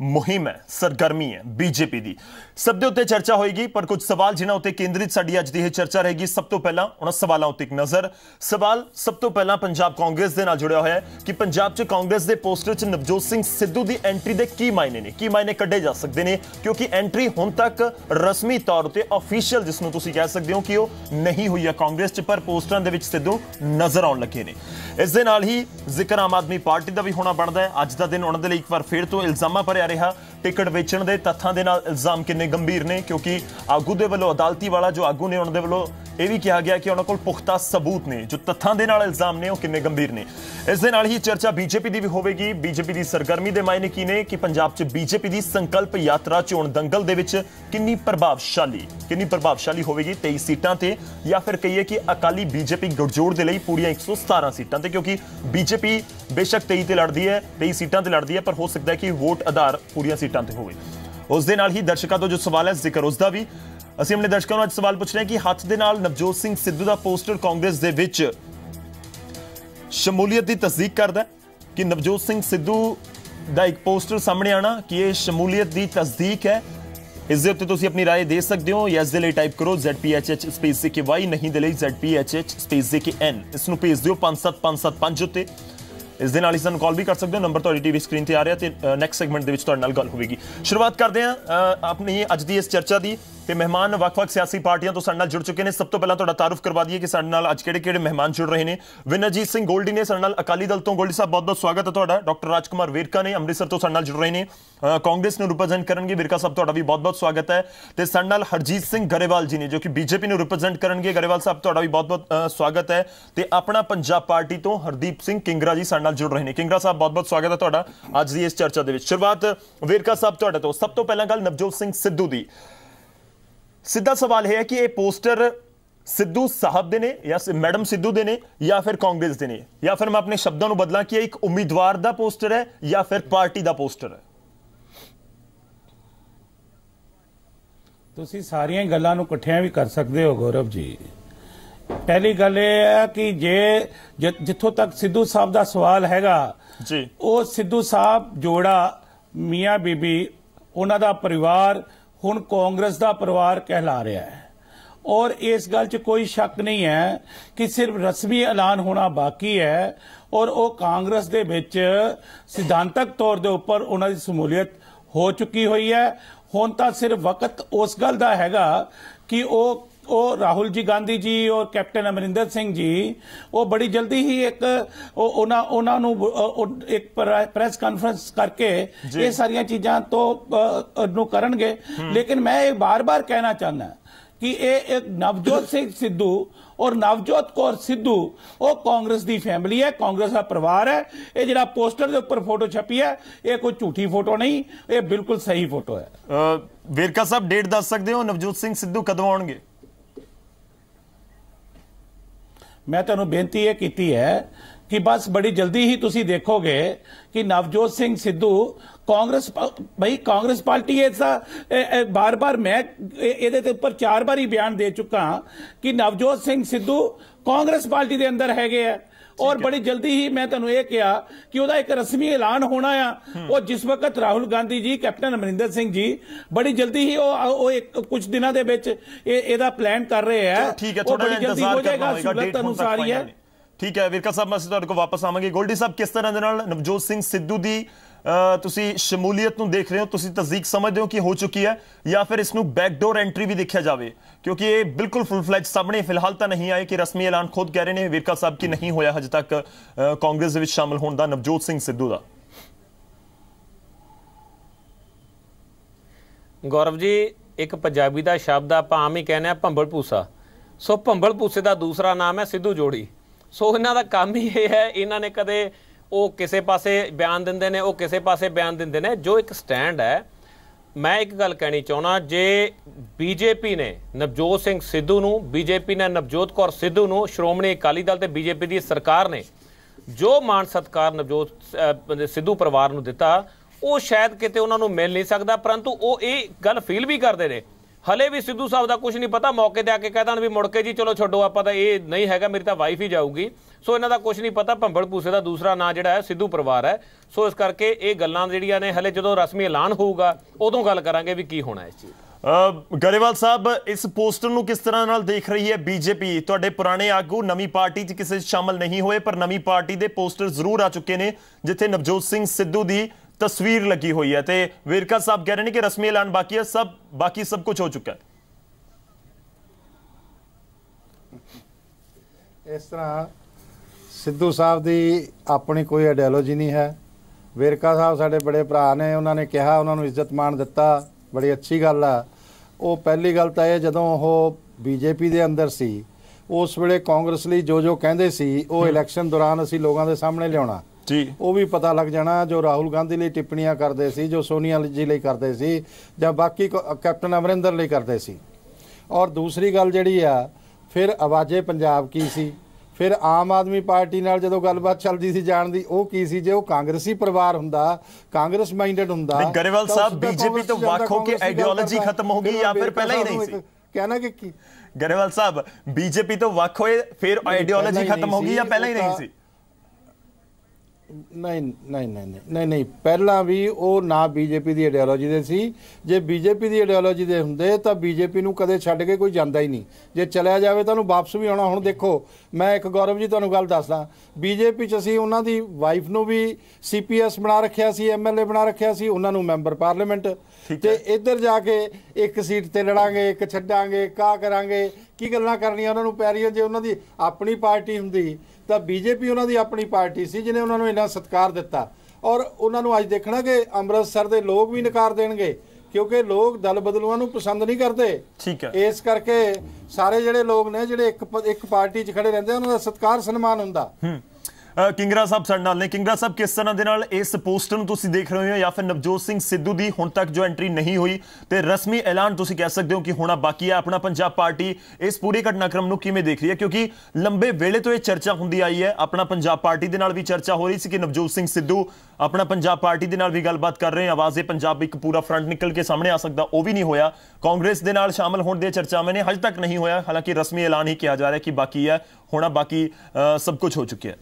ਮੁਹਿੰਮ ਹੈ ਸਰਗਰਮੀ ਹੈ ਬੀਜੇਪੀ ਦੀ ਸਭ ਦੇ ਉੱਤੇ ਚਰਚਾ ਹੋਏਗੀ ਪਰ ਕੁਝ ਸਵਾਲ ਜਿਨ੍ਹਾਂ ਉੱਤੇ ਕੇਂਦ੍ਰਿਤ ਸਾਡੀ ਅੱਜ ਦੀ ਇਹ ਚਰਚਾ ਰਹੇਗੀ ਸਭ ਤੋਂ ਪਹਿਲਾਂ ਉਹਨਾਂ ਸਵਾਲਾਂ ਉੱਤੇ ਇੱਕ ਨਜ਼ਰ ਸਵਾਲ ਸਭ ਤੋਂ ਪਹਿਲਾਂ ਪੰਜਾਬ ਕਾਂਗਰਸ ਦੇ ਨਾਲ ਜੁੜਿਆ ਹੋਇਆ ਹੈ ਕਿ ਪੰਜਾਬ 'ਚ ਕਾਂਗਰਸ ਦੇ ਪੋਸਟਰ 'ਚ ਨਵਜੋਤ ਸਿੰਘ ਸਿੱਧੂ ਦੀ ਐਂਟਰੀ ਦੇ ਕੀ ਮਾਇਨੇ ਨੇ ਕੀ ਮਾਇਨੇ ਕੱਢੇ ਜਾ ਸਕਦੇ ਨੇ ਕਿਉਂਕਿ ਐਂਟਰੀ ਹੁਣ ਤੱਕ ਰਸਮੀ ਤੌਰ ਉਤੇ ਅਫੀਸ਼ੀਅਲ ਜਿਸ ਨੂੰ ਤੁਸੀਂ ਕਹਿ ਸਕਦੇ ਹੋ ਕਿ ਉਹ ਨਹੀਂ ਹੋਈ ਹੈ ਕਾਂਗਰਸ 'ਚ ਪਰ ਪੋਸਟਰਾਂ ਦੇ ਵਿੱਚ ਸਿੱਧੂ ਨਜ਼ਰ ਆਉਣ ਲੱਗੇ ਨੇ ਇਸ ਦੇ ਨਾਲ ਹੀ ਜ਼ਿਕਰ ਆਮ ਆਦਮੀ ਪਾਰਟੀ ਦਾ ਵੀ ਹੋਣਾ ਬਣਦਾ ਹੈ ਅੱਜ ਦਾ ਦਿਨ ਉਹਨਾਂ ਦੇ ਲਈ ਇੱਕ ਵਾਰ ਫੇਰ ਤੋਂ ਇਲਜ਼ਾਮਾਂ ਭਰਿਆ ਪੈ ਰਿਹਾ ਟਿਕਟ ਵੇਚਣ ਦੇ ਤੱਥਾਂ ਦੇ ਨਾਲ ਇਲਜ਼ਾਮ ਕਿੰਨੇ ਗੰਭੀਰ ਨੇ ਕਿਉਂਕਿ ਆਗੂ ਦੇ ਵੱਲੋਂ ਅਦਾਲਤੀ ਵਾਲਾ ਜੋ ਆਗੂ ਨੇ ਉਹਨਾਂ ਦੇ ਵੱਲੋਂ ਇਹ ਵੀ ਕਿਹਾ ਗਿਆ ਕਿ ਉਹਨਾਂ ਕੋਲ ਪੁਖਤਾ ਸਬੂਤ ਨੇ ਜੋ ਤੱਥਾਂ ਦੇ ਨਾਲ ਇਲਜ਼ਾਮ ਨੇ ਉਹ ਕਿੰਨੇ ਗੰਭੀਰ ਨੇ ਇਸ ਦੇ ਨਾਲ ਹੀ ਚਰਚਾ ਬੀਜੇਪੀ ਦੀ ਵੀ ਹੋਵੇਗੀ ਬੀਜੇਪੀ ਦੀ ਸਰਗਰਮੀ ਦੇ ਮਾਇਨੇ ਕੀ ਨੇ ਕਿ ਪੰਜਾਬ 'ਚ ਬੀਜੇਪੀ ਦੀ ਸੰਕਲਪ ਯਾਤਰਾ ਚੋਣ ਦੰਗਲ ਦੇ ਵਿੱਚ ਕਿੰਨੀ ਪ੍ਰਭਾਵਸ਼ਾਲੀ ਕਿੰਨੀ ਪ੍ਰਭਾਵਸ਼ਾਲੀ ਹੋਵੇਗੀ 23 ਸੀਟਾਂ ਤੇ ਜਾਂ ਫਿਰ ਕਹੀਏ ਕਿ ਅਕਾਲੀ ਬੀਜੇਪੀ ਗੁਰਜੋੜ ਦੇ ਲਈ ਪੂਰੀਆਂ 117 ਸੀਟਾਂ ਤੇ ਕਿਉਂਕਿ ਬੀਜੇਪੀ ਬੇਸ਼ੱਕ 23 ਤੇ ਲੜਦੀ ਹੈ 23 ਸੀਟਾਂ ਤੇ ਲੜਦੀ ਹੈ ਪਰ ਹੋ ਸਕਦਾ ਹੈ ਕਿ ਵੋਟ ਆਧਾਰ ਪੂਰੀਆਂ ਸੀਟਾਂ ਤੇ ਹੋਵੇ ਉਸ ਦੇ ਨਾਲ ਹੀ ਦਰਸ਼ਕਾਂ ਤੋਂ ਜੋ ਸਵਾਲ ਹੈ ਜ਼ਿਕਰ ਉਸ ਦਾ ਵੀ ਅਸੀਂ ਆਪਣੇ ਦਰਸ਼ਕਾਂ ਨੂੰ ਅੱਜ ਸਵਾਲ ਪੁੱਛ ਰਹੇ ਹਾਂ ਕਿ ਹੱਥ ਦੇ ਨਾਲ ਨਵਜੋਤ ਸਿੰਘ ਸਿੱਧੂ ਦਾ ਪੋਸਟਰ ਕਾਂਗਰਸ ਦੇ ਵਿੱਚ ਸ਼ਮੂਲੀਅਤ ਦੀ ਤਸਦੀਕ ਕਰਦਾ ਹੈ ਕਿ ਨਵਜੋਤ ਸਿੰਘ ਸਿੱਧੂ ਦਾ ਇੱਕ ਪੋਸਟਰ ਸਾਹਮਣੇ ਆਣਾ ਕਿ ਇਹ ਸ਼ਮੂਲੀਅਤ ਦੀ ਤਸਦੀਕ ਹੈ ਇਸ ਦੇ ਉੱਤੇ ਤੁਸੀਂ ਆਪਣੀ رائے ਦੇ ਸਕਦੇ ਹੋ ਯੈਸ ਦੇ ਲਈ ਟਾਈਪ ਕਰੋ zphh ਸਪੇਸ ਦੇ ਕੇ y ਨਹੀਂ ਦੇ ਲਈ zphh ਸਪੇਸ ਦੇ ਕੇ n ਇਸ ਨੂੰ ਭੇਜ ਦਿਓ 57575 ਉੱਤੇ ਇਸ ਦੇ ਨਾਲ ਹੀ ਸਾਨੂੰ ਕਾਲ ਵੀ ਕਰ ਸਕਦੇ ਹੋ ਨੰਬਰ ਤੁਹਾਡੀ ਟੀਵੀ ਸਕਰੀਨ ਤੇ ਆ ਰਿਹਾ ਤੇ ਨੈਕਸਟ ਸੈਗਮੈਂਟ ਦੇ ਵਿੱਚ ਤੁਹਾਡੇ ਨਾਲ ਗੱਲ ਹੋਵੇਗੀ ਸ਼ੁਰੂਆਤ ਕਰਦੇ ਹਾਂ ਆਪਣੀ ਅੱਜ ਦੀ ਇਸ ਚਰਚਾ ਦੀ ਤੇ ਮਹਿਮਾਨ ਵੱਖ-ਵੱਖ ਸਿਆਸੀ ਪਾਰਟੀਆਂ ਤੋਂ ਸਾਡੇ ਨਾਲ ਜੁੜ ਚੁੱਕੇ ਨੇ ਸਭ ਤੋਂ ਪਹਿਲਾਂ ਤੁਹਾਡਾ ਤਾਰਫ ਕਰਵਾ ਦਈਏ ਕਿ ਸਾਡੇ ਨਾਲ ਅੱਜ ਕਿਹੜੇ-ਕਿਹੜੇ ਮਹਿਮਾਨ ਜੁੜ ਰਹੇ ਨੇ ਵਿਨਰਜੀਤ ਸਿੰਘ ਗੋਲਡੀ ਨੇ ਸਾਡੇ ਨਾਲ ਅਕਾਲੀ ਦਲ ਤੋਂ ਗੋਲਡੀ ਸਾਹਿਬ ਬਹੁਤ-ਬਹੁਤ ਸਵਾਗਤ ਹੈ ਤੁਹਾਡਾ ਡਾਕਟਰ ਰਾਜਕੁਮਾਰ ਵੇਰਕਾ ਨੇ ਅੰਮ੍ਰਿਤਸਰ ਤੋਂ ਸਾਡੇ ਨਾਲ ਜੁੜ ਰਹੇ ਨੇ ਕਾਂਗਰਸ ਨੂੰ ਰਿਪਰੈਜ਼ੈਂਟ ਕਰਨਗੇ ਵੇਰਕਾ ਸਾਹਿਬ ਤੁਹਾਡਾ ਵੀ ਬਹੁਤ-ਬਹੁਤ ਸਵਾਗਤ ਹੈ ਤੇ ਸਾਡੇ ਨਾਲ ਹਰਜੀਤ ਸਿੰਘ ਗਰੇਵਾਲ ਜੀ ਨੇ ਜੋ ਕਿ ਬੀਜੇਪੀ ਨੂੰ ਰਿਪਰੈਜ਼ੈਂਟ ਕਰਨਗੇ ਗਰੇਵਾਲ ਸਾਹਿਬ ਤੁਹਾਡਾ ਵੀ ਬਹੁਤ-ਬਹੁਤ ਸਵਾਗਤ ਹੈ ਤੇ ਆਪਣਾ ਪੰਜਾਬ ਪਾਰਟੀ ਤੋਂ ਹਰਦੀਪ ਸਿੰਘ ਕਿੰਗਰਾ ਜੀ ਸਾਡੇ ਨਾਲ ਜੁੜ ਰਹੇ ਨੇ ਕਿੰਗਰਾ ਸਾਹਿਬ ਬਹੁਤ-ਬਹੁਤ ਸਵਾਗਤ ਹੈ ਤੁਹਾਡਾ ਅੱਜ ਦੀ ਇਸ ਚਰਚਾ ਦੇ ਵਿੱਚ ਸ਼ੁਰੂਆਤ ਵੇਰਕਾ ਸਾਹਿਬ ਤੁਹਾਡੇ ਤੋਂ ਸਭ ਤੋਂ ਪਹਿਲਾਂ ਗੱਲ ਨਵਜੋਤ ਸਿੰਘ ਸਿੱਧੂ ਦੀ ਸਿੱਧਾ ਸਵਾਲ ਇਹ ਹੈ ਕਿ ਇਹ ਪੋਸਟਰ ਸਿੱਧੂ ਸਾਹਿਬ ਦੇ ਨੇ ਜਾਂ ਮੈਡਮ ਸਿੱਧੂ ਦੇ ਨੇ ਜਾਂ ਫਿਰ ਕਾਂਗਰਸ ਦੇ ਨੇ ਜਾਂ ਫਿਰ ਮੈਂ ਆਪਣੇ ਸ਼ਬਦਾਂ ਨੂੰ ਬਦਲਾਂ ਕਿ ਇਹ ਇੱਕ ਉਮੀਦਵਾਰ ਦਾ ਪੋਸਟਰ ਹੈ ਜਾਂ ਫਿਰ ਪਾਰਟੀ ਦਾ ਪੋਸਟਰ ਹੈ ਤੁਸੀਂ ਸਾਰੀਆਂ ਗੱਲਾਂ ਨੂੰ ਇਕੱਠਿਆਂ ਵੀ ਕਰ ਸਕਦੇ ਹੋ ਗੌਰਵ ਜੀ ਪਹਿਲੀ ਗੱਲ ਇਹ ਹੈ ਕਿ ਜੇ ਜਿੱਥੋਂ ਤੱਕ ਸਿੱਧੂ ਸਾਹਿਬ ਦਾ ਸਵਾਲ ਹੈਗਾ ਜੀ ਉਹ ਸਿੱਧੂ ਸਾਹਿਬ ਜੋੜਾ ਮੀਆਂ ਬੀਬੀ ਉਹਨਾਂ ਦਾ ਪਰਿਵਾਰ ਹੁਣ ਕਾਂਗਰਸ ਦਾ ਪਰਿਵਾਰ ਕਹਿਲਾ ਰਿਹਾ ਹੈ ਔਰ ਇਸ ਗੱਲ 'ਚ ਕੋਈ ਸ਼ੱਕ ਨਹੀਂ ਹੈ ਕਿ ਸਿਰਫ ਰਸਮੀ ਐਲਾਨ ਹੋਣਾ ਬਾਕੀ ਹੈ ਔਰ ਉਹ ਕਾਂਗਰਸ ਦੇ ਵਿੱਚ ਸਿਧਾਂਤਕ ਤੌਰ ਦੇ ਉੱਪਰ ਉਹਨਾਂ ਦੀ ਸਮੂਲੀਅਤ ਹੋ ਚੁੱਕੀ ਹੋਈ ਹੈ ਹੁਣ ਤਾਂ ਸਿਰਫ ਵਕਤ ਉਸ ਗੱਲ ਦਾ ਹੈਗਾ ਕਿ ਉਹ ਉਹ ਰਾਹੁਲ ਜੀ ਗਾਂਧੀ ਜੀ ਔਰ ਕੈਪਟਨ ਅਮਰਿੰਦਰ ਸਿੰਘ ਜੀ ਉਹ ਬੜੀ ਜਲਦੀ ਹੀ ਇੱਕ ਉਹਨਾਂ ਉਹਨਾਂ ਨੂੰ ਇੱਕ ਪ੍ਰੈਸ ਕਾਨਫਰੰਸ ਕਰਕੇ ਇਹ ਸਾਰੀਆਂ ਚੀਜ਼ਾਂ ਤੋਂ ਨੂੰ ਕਰਨਗੇ ਲੇਕਿਨ ਮੈਂ ਇਹ ਬਾਰ-ਬਾਰ ਕਹਿਣਾ ਚਾਹੁੰਦਾ ਕਿ ਇਹ ਇੱਕ ਨਵਜੋਤ ਸਿੰਘ ਸਿੱਧੂ ਔਰ ਨਵਜੋਤ ਕੌਰ ਸਿੱਧੂ ਉਹ ਕਾਂਗਰਸ ਦੀ ਫੈਮਿਲੀ ਹੈ ਕਾਂਗਰਸ ਦਾ ਪਰਿਵਾਰ ਹੈ ਇਹ ਜਿਹੜਾ ਪੋਸਟਰ ਦੇ ਉੱਪਰ ਫੋਟੋ ਛਪੀ ਹੈ ਇਹ ਕੋਈ ਝੂਠੀ ਫੋਟੋ ਨਹੀਂ ਇਹ ਬਿਲਕੁਲ ਸਹੀ ਫੋਟੋ ਹੈ ਵੇਰਕਾ ਸਾਹਿਬ ਡੇਟ ਦੱਸ ਸਕਦੇ ਹੋ ਨਵਜੋਤ ਸਿੰਘ ਸਿੱਧੂ ਕਦੋਂ ਆਉਣਗੇ ਮੈਂ ਤੁਹਾਨੂੰ ਬੇਨਤੀ ਇਹ ਕੀਤੀ ਹੈ ਕਿ ਬਸ ਬੜੀ ਜਲਦੀ ਹੀ ਤੁਸੀਂ ਦੇਖੋਗੇ ਕਿ ਨਵਜੋਤ ਸਿੰਘ ਸਿੱਧੂ ਕਾਂਗਰਸ ਭਾਈ ਕਾਂਗਰਸ ਪਾਰਟੀ ਇਹਦਾ ਬਾਰ-ਬਾਰ ਮੈਂ ਇਹਦੇ ਤੇ ਉੱਪਰ ਚਾਰ ਵਾਰੀ ਬਿਆਨ ਦੇ ਚੁੱਕਾ ਕਿ ਨਵਜੋਤ ਸਿੰਘ ਸਿੱਧੂ ਕਾਂਗਰਸ ਪਾਰਟੀ ਦੇ ਅੰਦਰ ਹੈਗੇ ਆ ਔਰ ਬੜੀ ਜਲਦੀ ਹੀ ਮੈਂ ਤੁਹਾਨੂੰ ਇਹ ਕਿਹਾ ਕਿ ਉਹਦਾ ਇੱਕ ਰਸਮੀ ਐਲਾਨ ਹੋਣਾ ਆ ਉਹ ਜਿਸ ਵਕਤ ਰਾਹੁਲ ਗਾਂਧੀ ਜੀ ਕੈਪਟਨ ਅਮਰਿੰਦਰ ਸਿੰਘ ਜੀ ਬੜੀ ਜਲਦੀ ਹੀ ਉਹ ਉਹ ਇੱਕ ਕੁਝ ਦਿਨਾਂ ਦੇ ਵਿੱਚ ਇਹ ਇਹਦਾ ਪਲਾਨ ਕਰ ਰਹੇ ਆ ਉਹ ਬੜੀ ਜਲਦੀ ਹੋ ਜਾਏਗਾ ਸੁਲਤ ਅਨੁਸਾਰੀ ਹੈ ਠੀਕ ਹੈ ਵਿਰਕਾ ਸਾਹਿਬ ਮੈਂ ਤੁਹਾਡੇ ਕੋਲ ਵਾਪਸ ਆਵਾਂਗੇ ਗੋਲਡੀ ਸਾਹਿਬ ਕਿਸ ਤਰ੍ਹਾਂ ਦੇ ਨਾਲ ਨਵਜੋਤ ਸਿੰਘ ਸਿੱਧੂ ਦੀ ਤੁਸੀਂ ਸ਼ਮੂਲੀਅਤ ਨੂੰ ਦੇਖ ਰਹੇ ਹੋ ਤੁਸੀਂ ਤਸਦੀਕ ਸਮਝਦੇ ਹੋ ਕਿ ਹੋ ਚੁੱਕੀ ਹੈ ਜਾਂ ਫਿਰ ਇਸ ਨੂੰ ਬੈਕਡੋਰ ਐਂਟਰੀ ਵੀ ਦੇਖਿਆ ਜਾਵੇ ਕਿਉਂਕਿ ਇਹ ਬਿਲਕੁਲ ਫੁੱਲ ਫਲੈਜ ਸਾਹਮਣੇ ਫਿਲਹਾਲ ਤਾਂ ਨਹੀਂ ਆਏ ਕਿ ਰਸਮੀ ਐਲਾਨ ਖੁਦ ਕਹਿ ਰਹੇ ਨੇ ਵਿਰਕਾ ਸਾਹਿਬ ਕੀ ਨਹੀਂ ਹੋਇਆ ਹਜੇ ਤੱਕ ਕਾਂਗਰਸ ਦੇ ਵਿੱਚ ਸ਼ਾਮਲ ਹੋਣ ਦਾ ਨਵਜੋਤ ਸਿੰਘ ਸਿੱਧੂ ਦਾ ਗੌਰਵ ਜੀ ਇੱਕ ਪੰਜਾਬੀ ਦਾ ਸ਼ਬਦ ਆ ਆਪਾਂ ਆਮ ਹੀ ਕਹਿੰਦੇ ਆ ਭੰਬਲ ਪੂਸਾ ਸੋ ਭੰਬਲ ਪੂਸੇ ਦਾ ਦੂਸਰਾ ਨਾਮ ਹੈ ਸਿੱਧੂ ਜੋੜੀ ਸੋ ਇਹਨਾਂ ਦਾ ਕੰਮ ਹੀ ਇਹ ਹੈ ਇਹਨਾਂ ਨੇ ਕਦੇ ਉਹ ਕਿਸੇ ਪਾਸੇ ਬਿਆਨ ਦਿੰਦੇ ਨੇ ਉਹ ਕਿਸੇ ਪਾਸੇ ਬਿਆਨ ਦਿੰਦੇ ਨੇ ਜੋ ਇੱਕ ਸਟੈਂਡ ਹੈ ਮੈਂ ਇੱਕ ਗੱਲ ਕਹਿਣੀ ਚਾਹਣਾ ਜੇ ਬੀਜੇਪੀ ਨੇ ਨਵਜੋਤ ਸਿੰਘ ਸਿੱਧੂ ਨੂੰ ਬੀਜੇਪੀ ਨੇ ਨਵਜੋਤ ਕੌਰ ਸਿੱਧੂ ਨੂੰ ਸ਼੍ਰੋਮਣੀ ਅਕਾਲੀ ਦਲ ਤੇ ਬੀਜੇਪੀ ਦੀ ਸਰਕਾਰ ਨੇ ਜੋ ਮਾਨ ਸਤਕਾਰ ਨਵਜੋਤ ਸਿੱਧੂ ਪਰਿਵਾਰ ਨੂੰ ਦਿੱਤਾ ਉਹ ਸ਼ਾਇਦ ਕਿਤੇ ਉਹਨਾਂ ਨੂੰ ਮਿਲ ਨਹੀਂ ਸਕਦਾ ਪਰੰਤੂ ਉਹ ਇਹ ਗੱਲ ਫੀਲ ਵੀ ਕਰਦੇ ਨੇ ਹਲੇ ਵੀ ਸਿੱਧੂ ਸਾਹਿਬ ਦਾ ਕੁਝ ਨਹੀਂ ਪਤਾ ਮੌਕੇ ਤੇ ਆ ਕੇ ਕਹਿੰਦਾ ਵੀ ਮੁੜ ਕੇ ਜੀ ਚਲੋ ਛੱਡੋ ਆਪਾਂ ਤਾਂ ਇਹ ਨਹੀਂ ਹੈਗਾ ਮੇਰੀ ਤਾਂ ਵਾਈਫ ਹੀ ਜਾਊਗੀ ਸੋ ਇਹਨਾਂ ਦਾ ਕੁਝ ਨਹੀਂ ਪਤਾ ਭੰਬਲ ਪੂਸੇ ਦਾ ਦੂਸਰਾ ਨਾਂ ਜਿਹੜਾ ਹੈ ਸਿੱਧੂ ਪਰਿਵਾਰ ਹੈ ਸੋ ਇਸ ਕਰਕੇ ਇਹ ਗੱਲਾਂ ਜਿਹੜੀਆਂ ਨੇ ਹਲੇ ਜਦੋਂ ਰਸਮੀ ਐਲਾਨ ਹੋਊਗਾ ਉਦੋਂ ਗੱਲ ਕਰਾਂਗੇ ਵੀ ਕੀ ਹੋਣਾ ਇਸ ਚੀਜ਼ ਗਰੇਵਾਲ ਸਾਹਿਬ ਇਸ ਪੋਸਟਰ ਨੂੰ ਕਿਸ ਤਰ੍ਹਾਂ ਨਾਲ ਦੇਖ ਰਹੀ ਹੈ ਬੀਜੇਪੀ ਤੁਹਾਡੇ ਪੁਰਾਣੇ ਆਗੂ ਨਵੀਂ ਪਾਰਟੀ 'ਚ ਕਿਸੇ ਸ਼ਾਮਲ ਨਹੀਂ ਹੋਏ ਪਰ ਨਵੀਂ ਪਾਰਟੀ ਦੇ ਪੋਸਟਰ ਜ਼ਰੂਰ ਆ ਚੁੱਕੇ ਨੇ ਜਿੱਥੇ ਨਵਜੋਤ ਸਿੰਘ ਸਿੱਧੂ ਦੀ ਤਸਵੀਰ ਲੱਗੀ ਹੋਈ ਹੈ ਤੇ ਵਿਰਕਾ ਸਾਹਿਬ ਕਹਿ ਰਹੇ ਨੇ ਕਿ ਰਸਮੀ ਐਲਾਨ ਬਾਕੀ ਹੈ ਸਭ ਬਾਕੀ ਸਭ ਕੁਝ ਹੋ ਚੁੱਕਾ ਹੈ ਇਸ ਤਰ੍ਹਾਂ ਸਿੱਧੂ ਸਾਹਿਬ ਦੀ ਆਪਣੀ ਕੋਈ ਆਈਡੀਓਲੋਜੀ ਨਹੀਂ ਹੈ ਵਿਰਕਾ ਸਾਹਿਬ ਸਾਡੇ ਬੜੇ ਭਰਾ ਨੇ ਉਹਨਾਂ ਨੇ ਕਿਹਾ ਉਹਨਾਂ ਨੂੰ ਇੱਜ਼ਤ ਮਾਣ ਦਿੱਤਾ ਬੜੀ ਅੱਛੀ ਗੱਲ ਆ ਉਹ ਪਹਿਲੀ ਗੱਲ ਤਾਂ ਇਹ ਜਦੋਂ ਉਹ ਬੀਜੇਪੀ ਦੇ ਅੰਦਰ ਸੀ ਉਸ ਵੇਲੇ ਕਾਂਗਰਸ ਲਈ ਜੋ ਜੋ ਕਹਿੰਦੇ ਸੀ ਉਹ ਇਲੈਕਸ਼ਨ ਦੌਰਾਨ ਅਸੀਂ ਲੋਕਾਂ ਦੇ ਸਾਹਮਣੇ ਲਿਆਉਣਾ ਜੀ ਉਹ ਵੀ ਪਤਾ ਲੱਗ ਜਾਣਾ ਜੋ ਰਾਹੁਲ ਗਾਂਧੀ ਲਈ ਟਿੱਪਣੀਆਂ ਕਰਦੇ ਸੀ ਜੋ ਸੋਨੀਆ ਜੀ ਲਈ ਕਰਦੇ ਸੀ ਜਾਂ ਬਾਕੀ ਕੈਪਟਨ ਅਮਰਿੰਦਰ ਲਈ ਕਰਦੇ ਸੀ ਔਰ ਦੂਸਰੀ ਗੱਲ ਜਿਹੜੀ ਆ ਫਿਰ ਆਵਾਜ਼ੇ ਪੰਜਾਬ ਕੀ ਸੀ ਫਿਰ ਆਮ ਆਦਮੀ ਪਾਰਟੀ ਨਾਲ ਜਦੋਂ ਗੱਲਬਾਤ ਚੱਲਦੀ ਸੀ ਜਾਣ ਦੀ ਉਹ ਕੀ ਸੀ ਜੇ ਉਹ ਕਾਂਗਰਸੀ ਪਰਿਵਾਰ ਹੁੰਦਾ ਕਾਂਗਰਸ ਮਾਈਂਡਡ ਹੁੰਦਾ ਗਰੇਵਾਲ ਸਾਹਿਬ ਬੀਜੇਪੀ ਤੋਂ ਵੱਖ ਹੋ ਕੇ ਆਈਡੀਓਲੋਜੀ ਖਤਮ ਹੋ ਗਈ ਜਾਂ ਫਿਰ ਪਹਿਲਾਂ ਹੀ ਨਹੀਂ ਸੀ ਕਹਿਣਾ ਕਿ ਕੀ ਗਰੇਵਾਲ ਸਾਹਿਬ ਬੀਜੇਪੀ ਤੋਂ ਵੱਖ ਹੋਏ ਫਿਰ ਆਈਡੀਓਲੋਜੀ ਖਤਮ ਹੋ ਗਈ ਜਾਂ ਪਹਿਲਾਂ ਹੀ ਨਹੀਂ ਸੀ ਨਹੀਂ ਨਹੀਂ ਨਹੀਂ ਨਹੀਂ ਨਹੀਂ ਪਹਿਲਾਂ ਵੀ ਉਹ ਨਾ ਬੀਜੇਪੀ ਦੀ ਆਈਡੀਓਲੋਜੀ ਦੇ ਸੀ ਜੇ ਬੀਜੇਪੀ ਦੀ ਆਈਡੀਓਲੋਜੀ ਦੇ ਹੁੰਦੇ ਤਾਂ ਬੀਜੇਪੀ ਨੂੰ ਕਦੇ ਛੱਡ ਕੇ ਕੋਈ ਜਾਂਦਾ ਹੀ ਨਹੀਂ ਜੇ ਚਲਿਆ ਜਾਵੇ ਤਾਂ ਉਹਨੂੰ ਵਾਪਸ ਵੀ ਆਉਣਾ ਹੁਣ ਦੇਖੋ ਮੈਂ ਇੱਕ ਗੌਰਵ ਜੀ ਤੁਹਾਨੂੰ ਗੱਲ ਦੱਸਦਾ ਬੀਜੇਪੀ 'ਚ ਅਸੀਂ ਉਹਨਾਂ ਦੀ ਵਾਈਫ ਨੂੰ ਵੀ ਸੀਪੀਐਸ ਬਣਾ ਰੱਖਿਆ ਸੀ ਐਮਐਲਏ ਬਣਾ ਰੱਖਿਆ ਸੀ ਉਹਨਾਂ ਨੂੰ ਮੈਂਬਰ ਪਾਰਲੀਮੈਂਟ ਤੇ ਇੱਧਰ ਜਾ ਕੇ ਇੱਕ ਸੀਟ ਤੇ ਲੜਾਂਗੇ ਇੱਕ ਛੱਡਾਂਗੇ ਕਾ ਕਰਾਂਗੇ ਕੀ ਗੱਲਾਂ ਕਰਨੀਆਂ ਉਹਨਾਂ ਨੂੰ ਪੈ ਰਹੀਆਂ ਜੇ ਉਹਨਾਂ ਦੀ ਆਪਣੀ ਪਾਰਟੀ ਹੁੰਦੀ ਤਾਂ ਬੀਜੇਪੀ ਉਹਨਾਂ ਦੀ ਆਪਣੀ ਪਾਰਟੀ ਸੀ ਜਿਨੇ ਉਹਨਾਂ ਨੂੰ ਇੰਨਾ ਸਤਿਕਾਰ ਦਿੱਤਾ ਔਰ ਉਹਨਾਂ ਨੂੰ ਅੱਜ ਦੇਖਣਾ ਕਿ ਅੰਮ੍ਰਿਤਸਰ ਦੇ ਲੋਕ ਵੀ ਨਕਾਰ ਦੇਣਗੇ ਕਿਉਂਕਿ ਲੋਕ ਦਲ ਬਦਲੂਆਂ ਨੂੰ ਪਸੰਦ ਨਹੀਂ ਕਰਦੇ ਠੀਕ ਹੈ ਇਸ ਕਰਕੇ ਸਾਰੇ ਜਿਹੜੇ ਲੋਕ ਨੇ ਜਿਹੜੇ ਇੱਕ ਇੱਕ ਪਾਰਟੀ 'ਚ ਖੜੇ ਰਹਿੰਦੇ ਉਹਨਾਂ ਦਾ ਸਤਿਕਾਰ ਸਨਮਾਨ ਹੁੰਦਾ ਕਿੰਗਰਾ ਸਾਹਿਬ ਸਾਡੇ ਨਾਲ ਨੇ ਕਿੰਗਰਾ ਸਾਹਿਬ ਕਿਸ ਤਰ੍ਹਾਂ ਦੇ ਨਾਲ ਇਸ ਪੋਸਟਰ ਨੂੰ ਤੁਸੀਂ ਦੇਖ ਰਹੇ ਹੋ ਜਾਂ ਫਿਰ ਨਵਜੋਤ ਸਿੰਘ ਸਿੱਧੂ ਦੀ ਹੁਣ ਤੱਕ ਜੋ ਐਂਟਰੀ ਨਹੀਂ ਹੋਈ ਤੇ ਰਸਮੀ ਐਲਾਨ ਤੁਸੀਂ ਕਹਿ ਸਕਦੇ ਹੋ ਕਿ ਹੋਣਾ ਬਾਕੀ ਹੈ ਆਪਣਾ ਪੰਜਾਬ ਪਾਰਟੀ ਇਸ ਪੂਰੇ ਘਟਨਾਕ੍ਰਮ ਨੂੰ ਕਿਵੇਂ ਦੇਖ ਰਹੀ ਹੈ ਕਿਉਂਕਿ ਲੰਬੇ ਵੇਲੇ ਤੋਂ ਇਹ ਚਰਚਾ ਹੁੰਦੀ ਆਈ ਹੈ ਆਪਣਾ ਪੰਜਾਬ ਪਾਰਟੀ ਦੇ ਨਾਲ ਵੀ ਚਰਚਾ ਹੋ ਰਹੀ ਸੀ ਕਿ ਨਵਜੋਤ ਸਿੰਘ ਸਿੱਧੂ ਆਪਣਾ ਪੰਜਾਬ ਪਾਰਟੀ ਦੇ ਨਾਲ ਵੀ ਗੱਲਬਾਤ ਕਰ ਰਹੇ ਆ ਆਵਾਜ਼ੇ ਪੰਜਾਬ ਇੱਕ ਪੂਰਾ ਫਰੰਟ ਨਿਕਲ ਕੇ ਸਾਹਮਣੇ ਆ ਸਕਦਾ ਉਹ ਵੀ ਨਹੀਂ ਹੋਇਆ ਕਾਂਗਰਸ ਦੇ ਨਾਲ ਸ਼ਾਮਲ ਹੋਣ ਦੀ ਚਰਚਾਵਾਂ ਨੇ ਹਜੇ ਤੱਕ ਨਹੀਂ ਹੋਇਆ ਹਾਲਾਂਕਿ ਰਸਮੀ ਐਲਾਨ ਹੀ ਕੀਤਾ ਜਾ ਰਿਹਾ ਕਿ ਬਾਕੀ ਹੈ ਹੋਣਾ ਬਾਕੀ ਸਭ ਕੁਝ ਹੋ ਚੁੱਕਿਆ ਹੈ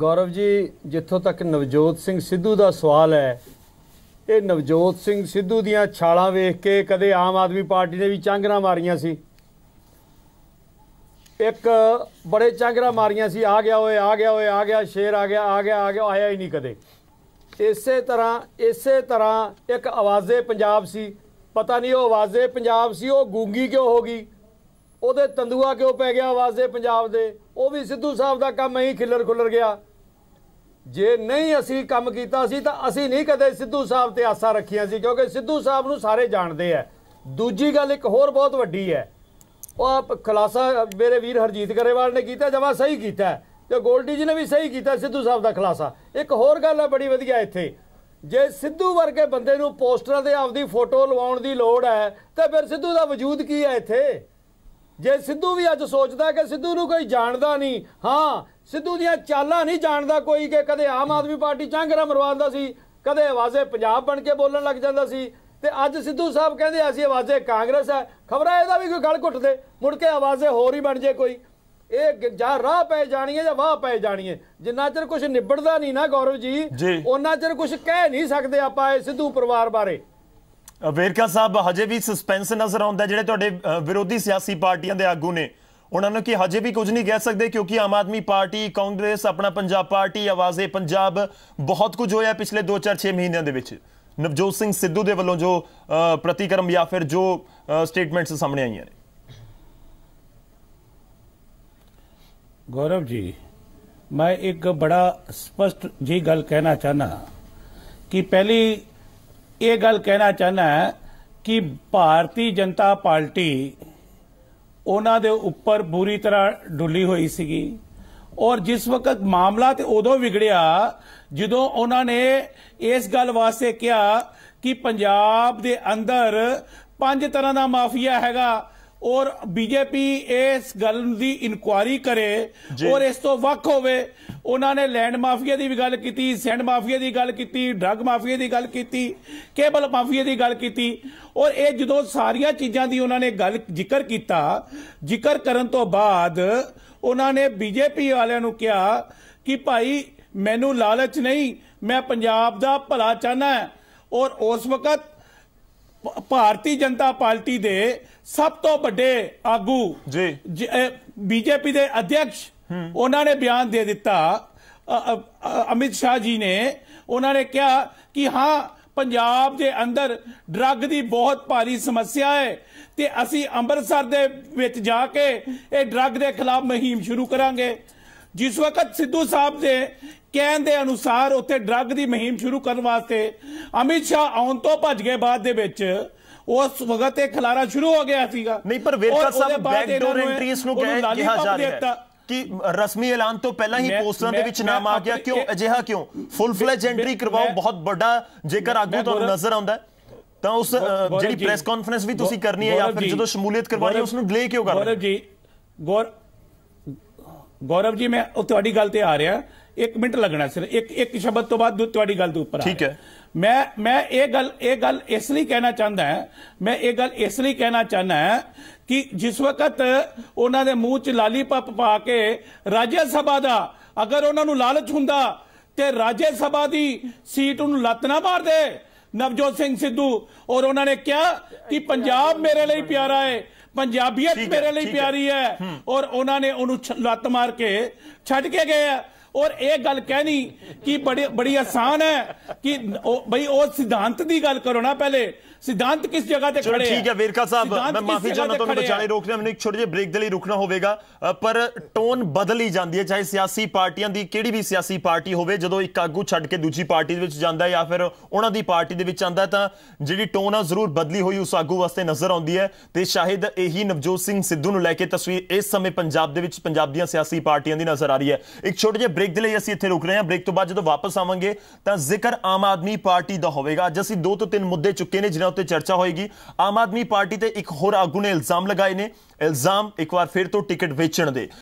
ਗੌਰਵ ਜੀ ਜਿੱਥੋਂ ਤੱਕ ਨਵਜੋਤ ਸਿੰਘ ਸਿੱਧੂ ਦਾ ਸਵਾਲ ਹੈ ਇਹ ਨਵਜੋਤ ਸਿੰਘ ਸਿੱਧੂ ਦੀਆਂ ਛਾਲਾਂ ਵੇਖ ਕੇ ਕਦੇ ਆਮ ਆਦਮੀ ਪਾਰਟੀ ਨੇ ਵੀ ਚਾਂਗਰਾ ਮਾਰੀਆਂ ਸੀ ਇੱਕ ਬੜੇ ਚਾਂਗਰਾ ਮਾਰੀਆਂ ਸੀ ਆ ਗਿਆ ਓਏ ਆ ਗਿਆ ਓਏ ਆ ਗਿਆ ਸ਼ੇਰ ਆ ਗਿਆ ਆ ਗਿਆ ਆ ਗਿਆ ਆਇਆ ਹੀ ਨਹੀਂ ਕਦੇ ਇਸੇ ਤਰ੍ਹਾਂ ਇਸੇ ਤਰ੍ਹਾਂ ਇੱਕ ਆਵਾਜ਼ੇ ਪੰਜਾਬ ਸੀ ਪਤਾ ਨਹੀਂ ਉਹ ਆਵਾਜ਼ੇ ਪੰਜਾਬ ਸੀ ਉਹ ਗੂੰਗੀ ਕਿਉਂ ਹੋ ਗਈ ਉਹਦੇ ਤੰਦੂਆ ਕਿਉਂ ਪੈ ਗਿਆ ਦੇ ਪੰਜਾਬ ਦੇ ਉਹ ਵੀ ਸਿੱਧੂ ਸਾਹਿਬ ਦਾ ਕੰਮ ਹੀ ਖਿੱਲਰ ਖੁੱਲਰ ਗਿਆ ਜੇ ਨਹੀਂ ਅਸੀਂ ਕੰਮ ਕੀਤਾ ਸੀ ਤਾਂ ਅਸੀਂ ਨਹੀਂ ਕਦੇ ਸਿੱਧੂ ਸਾਹਿਬ ਤੇ ਆਸਾਂ ਰੱਖੀਆਂ ਸੀ ਕਿਉਂਕਿ ਸਿੱਧੂ ਸਾਹਿਬ ਨੂੰ ਸਾਰੇ ਜਾਣਦੇ ਆ ਦੂਜੀ ਗੱਲ ਇੱਕ ਹੋਰ ਬਹੁਤ ਵੱਡੀ ਹੈ ਉਹ ਆਪ ਖਲਾਸਾ ਮੇਰੇ ਵੀਰ ਹਰਜੀਤ ਗਰੇਵਾਲ ਨੇ ਕੀਤਾ ਜਮਾ ਸਹੀ ਕੀਤਾ ਤੇ ਗੋਲਡੀ ਜੀ ਨੇ ਵੀ ਸਹੀ ਕੀਤਾ ਸਿੱਧੂ ਸਾਹਿਬ ਦਾ ਖਲਾਸਾ ਇੱਕ ਹੋਰ ਗੱਲ ਹੈ ਬੜੀ ਵਧੀਆ ਇੱਥੇ ਜੇ ਸਿੱਧੂ ਵਰਗੇ ਬੰਦੇ ਨੂੰ ਪੋਸਟਰਾਂ ਤੇ ਆਪਦੀ ਫੋਟੋ ਲਵਾਉਣ ਦੀ ਲੋੜ ਹੈ ਤਾਂ ਫਿਰ ਸਿੱਧੂ ਦਾ ਵਜੂਦ ਕੀ ਹੈ ਇੱਥੇ ਜੇ ਸਿੱਧੂ ਵੀ ਅੱਜ ਸੋਚਦਾ ਕਿ ਸਿੱਧੂ ਨੂੰ ਕੋਈ ਜਾਣਦਾ ਨਹੀਂ ਹਾਂ ਸਿੱਧੂ ਦੀਆਂ ਚਾਲਾਂ ਨਹੀਂ ਜਾਣਦਾ ਕੋਈ ਕਿ ਕਦੇ ਆਮ ਆਦਮੀ ਪਾਰਟੀ ਚਾਂਗਰਾ ਮਰਵਾਉਂਦਾ ਸੀ ਕਦੇ ਆਵਾਜ਼ੇ ਪੰਜਾਬ ਬਣ ਕੇ ਬੋਲਣ ਲੱਗ ਜਾਂਦਾ ਸੀ ਤੇ ਅੱਜ ਸਿੱਧੂ ਸਾਹਿਬ ਕਹਿੰਦੇ ਅਸੀਂ ਆਵਾਜ਼ੇ ਕਾਂਗਰਸ ਹੈ ਖਬਰਾਂ ਇਹਦਾ ਵੀ ਕੋਈ ਗੱਲ ਘੁੱਟਦੇ ਮੁੜ ਕੇ ਆਵਾਜ਼ੇ ਹੋਰ ਹੀ ਬਣ ਜੇ ਕੋਈ ਇਹ ਜਾਂ ਰਾਹ ਪੈ ਜਾਣੀ ਹੈ ਜਾਂ ਵਾਹ ਪੈ ਜਾਣੀ ਹੈ ਜਿੰਨਾ ਚਿਰ ਕੁਝ ਨਿਬੜਦਾ ਨਹੀਂ ਨਾ ਗੌਰਵ ਜੀ ਉਹਨਾਂ ਚਿਰ ਕੁਝ ਕਹਿ ਨਹੀਂ ਸਕਦੇ ਆਪਾਂ ਇਹ ਸਿੱਧੂ ਪਰਿਵਾਰ ਬਾਰੇ ਵੇਰਕਾ ਸਾਹਿਬ ਹਜੇ ਵੀ ਸਸਪੈਂਸ ਨਜ਼ਰ ਆਉਂਦਾ ਜਿਹੜੇ ਤੁਹਾਡੇ ਵਿਰੋਧੀ ਸਿਆਸੀ ਪਾਰਟੀਆਂ ਦੇ ਆਗੂ ਨੇ ਉਹਨਾਂ ਨੂੰ ਕਿ ਹਜੇ ਵੀ ਕੁਝ ਨਹੀਂ ਕਹਿ ਸਕਦੇ ਕਿਉਂਕਿ ਆਮ ਆਦਮੀ ਪਾਰਟੀ ਕਾਂਗਰਸ ਆਪਣਾ ਪੰਜਾਬ ਪਾਰਟੀ ਆਵਾਜ਼ੇ ਪੰਜਾਬ ਬਹੁਤ ਕੁਝ ਹੋਇਆ ਪਿਛਲੇ 2-4-6 ਮਹੀਨਿਆਂ ਦੇ ਵਿੱਚ ਨਵਜੋਤ ਸਿੰਘ ਸਿੱਧੂ ਦੇ ਵੱਲੋਂ ਜੋ ਪ੍ਰਤੀਕਰਮ ਜਾਂ ਫਿਰ ਜੋ ਸਟੇਟਮੈਂਟਸ ਸਾਹਮਣੇ ਆਈਆਂ ਨੇ ਗੌਰਵ ਜੀ ਮੈਂ ਇੱਕ ਬੜਾ ਸਪਸ਼ਟ ਜੀ ਗੱਲ ਕਹਿਣਾ ਚਾਹਨਾ ਕਿ ਪਹਿਲੀ ਇਹ ਗੱਲ ਕਹਿਣਾ ਚਾਹਨਾ ਕਿ ਭਾਰਤੀ ਜਨਤਾ ਪਾਰਟੀ ਉਹਨਾਂ ਦੇ ਉੱਪਰ ਬੁਰੀ ਤਰ੍ਹਾਂ ਡੁੱਲੀ ਹੋਈ ਸੀਗੀ ਔਰ ਜਿਸ ਵਕਤ ਮਾਮਲਾ ਤੇ ਉਦੋਂ ਵਿਗੜਿਆ ਜਦੋਂ ਉਹਨਾਂ ਨੇ ਇਸ ਗੱਲ ਵਾਸਤੇ ਕਿਹਾ ਕਿ ਪੰਜਾਬ ਦੇ ਅੰਦਰ ਪੰਜ ਤਰ੍ਹਾਂ ਦਾ ਮਾਫੀਆ ਹੈਗਾ ਔਰ ਬੀਜੇਪੀ ਇਸ ਗੱਲ ਦੀ ਇਨਕੁਆਰੀ ਕਰੇ ਔਰ ਇਸ ਤੋਂ ਵੱਖ ਹੋਵੇ ਉਹਨਾਂ ਨੇ ਲੈਂਡ ਮਾਫੀਆ ਦੀ ਵੀ ਗੱਲ ਕੀਤੀ ਸੈਂਡ ਮਾਫੀਆ ਦੀ ਗੱਲ ਕੀਤੀ ਡਰਗ ਮਾਫੀਆ ਦੀ ਗੱਲ ਕੀਤੀ ਕੇਬਲ ਮਾਫੀਆ ਦੀ ਗੱਲ ਕੀਤੀ ਔਰ ਇਹ ਜਦੋਂ ਸਾਰੀਆਂ ਚੀਜ਼ਾਂ ਦੀ ਉਹਨਾਂ ਨੇ ਗੱਲ ਜ਼ਿਕਰ ਕੀਤਾ ਜ਼ਿਕਰ ਕਰਨ ਤੋਂ ਬਾਅਦ ਉਹਨਾਂ ਨੇ ਬੀਜੇਪੀ ਵਾਲਿਆਂ ਨੂੰ ਕਿਹਾ ਕਿ ਭਾਈ ਮੈਨੂੰ ਲਾਲਚ ਨਹੀਂ ਮੈਂ ਪੰਜਾਬ ਦਾ ਭਲਾ ਚਾਹਨਾ ਔਰ ਉਸ ਵਕਤ ਭਾਰਤੀ ਜਨਤਾ ਪਾਰਟੀ ਦੇ ਸਭ ਤੋਂ ਵੱਡੇ ਆਗੂ ਜੀ ਬੀਜੇਪੀ ਦੇ ਅਧਿਕਸ਼ ਉਹਨਾਂ ਨੇ ਬਿਆਨ ਦੇ ਦਿੱਤਾ ਅਮਿਤ ਸ਼ਾਹ ਜੀ ਨੇ ਉਹਨਾਂ ਨੇ ਕਿਹਾ ਕਿ ਹਾਂ ਪੰਜਾਬ ਦੇ ਅੰਦਰ ਡਰੱਗ ਦੀ ਬਹੁਤ ਭਾਰੀ ਸਮੱਸਿਆ ਹੈ ਤੇ ਅਸੀਂ ਅੰਮ੍ਰਿਤਸਰ ਦੇ ਵਿੱਚ ਜਾ ਕੇ ਇਹ ਡਰੱਗ ਦੇ ਖਿਲਾਫ ਮਹੀਮ ਸ਼ੁਰੂ ਕਰਾਂਗੇ ਜਿਸ ਵਕਤ ਸਿੱਧੂ ਸਾਹਿਬ ਦੇ ਕਹਿਣ ਦੇ ਅਨੁਸਾਰ ਉੱਥੇ ਡਰੱਗ ਦੀ ਮਹੀਮ ਸ਼ੁਰੂ ਕਰਨ ਵਾਸਤੇ ਅਮਿਤ ਸ਼ਾਹ ਆਉਣ ਤੋਂ ਭੱਜ ਗਏ ਬਾਅਦ ਦੇ ਵਿੱਚ ਉਸ ਵਕਤ ਇਹ ਖਲਾਰਾ ਸ਼ੁਰੂ ਹੋ ਗਿਆ ਸੀਗਾ ਨਹੀਂ ਪਰ ਵੇਰਕਾ ਸਾਹਿਬ ਬੈਕ ਡੋਰ ਐਂਟਰੀਸ ਨੂੰ ਕਿਹਾ ਜਾ ਰਿਹਾ ਕਿ ਰਸਮੀ ਐਲਾਨ ਤੋਂ ਪਹਿਲਾਂ ਹੀ ਪੋਸਟਰਾਂ ਦੇ ਵਿੱਚ ਨਾਮ ਆ ਗਿਆ ਕਿਉਂ ਅਜਿਹਾ ਕਿਉਂ ਫੁੱਲ ਫਲੇਜ ਐਂਟਰੀ ਕਰਵਾਓ ਬਹੁਤ ਵੱਡਾ ਜੇਕਰ ਆਗੂ ਤੋਂ ਨਜ਼ਰ ਆਉਂਦਾ ਤਾਂ ਉਸ ਜਿਹੜੀ ਪ੍ਰੈਸ ਕਾਨਫਰੰਸ ਵੀ ਤੁਸੀਂ ਕਰਨੀ ਹੈ ਜਾਂ ਫਿਰ ਜਦੋਂ ਸ਼ਮੂਲੀਅਤ ਕਰਵਾਣੀ ਹੈ ਉਸ ਨੂੰ ਡਿਲੇ ਕਿਉਂ ਕਰ ਰਹੇ ਗੌਰਵ ਜੀ ਗੌਰਵ ਜੀ ਮੈਂ ਤੁਹਾਡੀ ਗੱਲ ਤੇ ਆ ਰਿਹਾ 1 ਮਿੰਟ ਲੱਗਣਾ ਸਿਰ ਇੱਕ ਇੱਕ ਸ਼ਬਦ ਤੋਂ ਬਾਅਦ ਤੁਹਾਡੀ ਗੱਲ ਦੇ ਉੱਪਰ ਆ ਠੀਕ ਹੈ ਮੈਂ ਮੈਂ ਇਹ ਗੱਲ ਇਹ ਗੱਲ ਇਸ ਲਈ ਕਹਿਣਾ ਚਾਹੁੰਦਾ ਹਾਂ ਮੈਂ ਇਹ ਗੱਲ ਇਸ ਲਈ ਕਹਿਣਾ ਚਾਹੁੰਦਾ ਹਾਂ ਕਿ ਜਿਸ ਵਕਤ ਉਹਨਾਂ ਦੇ ਮੂੰਹ 'ਚ ਲਾਲੀਪਪ ਪਾ ਕੇ ਰਾਜ ਸਭਾ ਦਾ ਅਗਰ ਉਹਨਾਂ ਨੂੰ ਲਾਲਚ ਹੁੰਦਾ ਤੇ ਰਾਜ ਸਭਾ ਦੀ ਸੀਟ ਨੂੰ ਲੱਤ ਨਾ ਮਾਰਦੇ ਨਵਜੋਤ ਸਿੰਘ ਸਿੱਧੂ ਔਰ ਉਹਨਾਂ ਨੇ ਕਿਹਾ ਕਿ ਪੰਜਾਬ ਮੇਰੇ ਲਈ ਪਿਆਰਾ ਹੈ ਪੰਜਾਬੀਅਤ ਮੇਰੇ ਲਈ ਪਿਆਰੀ ਹੈ ਔਰ ਉਹਨਾਂ ਨੇ ਉਹਨੂੰ ਲੱਤ ਮਾਰ ਕੇ ਛੱਡ ਕੇ ਗਏ ਆ ਔਰ ਇਹ ਗੱਲ ਕਹਿਣੀ ਕਿ ਬੜੀ ਬੜੀ ਆਸਾਨ ਹੈ ਕਿ ਬਈ ਉਹ ਸਿਧਾਂਤ ਦੀ ਗੱਲ ਕਰੋ ਨਾ ਪਹਿਲੇ ਸਿਧਾਂਤ ਕਿਸ ਜਗ੍ਹਾ ਤੇ ਖੜੇ ਠੀਕ ਹੈ ਵੇਰਕਾ ਸਾਹਿਬ ਮੈਂ ਮਾਫੀ ਚਾਹੁੰਦਾ ਤੁਹਾਨੂੰ ਵਿਚਾਰੇ ਰੋਕ ਰਿਹਾ ਮੈਨੂੰ ਇੱਕ ਛੋਟੇ ਜਿਹੇ ਬ੍ਰੇਕ ਦੇ ਲਈ ਰੁਕਣਾ ਹੋਵੇਗਾ ਪਰ ਟੋਨ ਬਦਲ ਹੀ ਜਾਂਦੀ ਹੈ ਚਾਹੇ ਸਿਆਸੀ ਪਾਰਟੀਆਂ ਦੀ ਕਿਹੜੀ ਵੀ ਸਿਆਸੀ ਪਾਰਟੀ ਹੋਵੇ ਜਦੋਂ ਇੱਕ ਆਗੂ ਛੱਡ ਕੇ ਦੂਜੀ ਪਾਰਟੀ ਦੇ ਵਿੱਚ ਜਾਂਦਾ ਹੈ ਜਾਂ ਫਿਰ ਉਹਨਾਂ ਦੀ ਪਾਰਟੀ ਦੇ ਵਿੱਚ ਆਂਦਾ ਤਾਂ ਜਿਹੜੀ ਟੋਨ ਆ ਜ਼ਰੂਰ ਬਦਲੀ ਹੋਈ ਉਸ ਆਗੂ ਵਾਸਤੇ ਨਜ਼ਰ ਆਉਂਦੀ ਹੈ ਤੇ ਸ਼ਾਇਦ ਇਹੀ ਨਵਜੋਤ ਸਿੰਘ ਸਿੱਧੂ ਨੂੰ ਲੈ ਕੇ ਤਸਵੀਰ ਇਸ ਸਮੇਂ ਪੰਜਾਬ ਦੇ ਵਿੱਚ ਪੰਜਾਬ ਦੀਆਂ ਸਿਆਸੀ ਪਾਰਟੀਆਂ ਦੀ ਨਜ਼ਰ ਆ ਰਹੀ ਹੈ ਇੱਕ ਛੋਟੇ ਜਿਹੇ ਬ੍ਰੇਕ ਦੇ ਲਈ ਅਸੀਂ ਇੱਥੇ ਰੁਕ ਰਹੇ ਹਾਂ ਬ੍ਰੇਕ ਤੋਂ ਬਾਅਦ ਜਦੋਂ ਵਾਪਸ ਆਵਾਂਗੇ ਤਾਂ ਜ਼ਿਕਰ ਆਮ ਆਦਮੀ ਪਾਰਟੀ ਦਾ ਹੋਵੇਗਾ ਅੱਜ ਅਸੀਂ ਦੋ ਤੋਂ ਤਿੰਨ ਮੁੱਦੇ ਚੁੱਕੇ ਨੇ ਜਿਨ੍ਹਾਂ ਉੱਤੇ ਚਰਚਾ ਹੋਏਗੀ ਆਮ ਆਦਮੀ ਪਾਰਟੀ ਤੇ ਇੱਕ ਹੋਰ ਆਗੂ ਨੇ ਇਲਜ਼ਾਮ ਲਗਾਏ ਨੇ ਇਲਜ਼ਾਮ ਇੱਕ ਵਾਰ ਫਿਰ ਤੋਂ ਟਿਕਟ ਵੇਚਣ ਦੇ